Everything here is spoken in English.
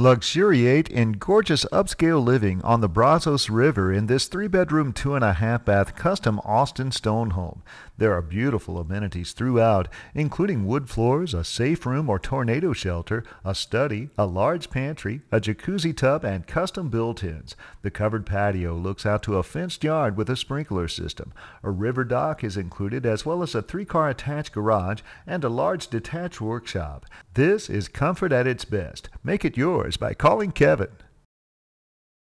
Luxuriate in gorgeous upscale living on the Brazos River in this three bedroom, two and a half bath custom Austin Stone home. There are beautiful amenities throughout, including wood floors, a safe room or tornado shelter, a study, a large pantry, a jacuzzi tub, and custom built ins. The covered patio looks out to a fenced yard with a sprinkler system. A river dock is included, as well as a three car attached garage and a large detached workshop. This is comfort at its best. Make it yours by calling Kevin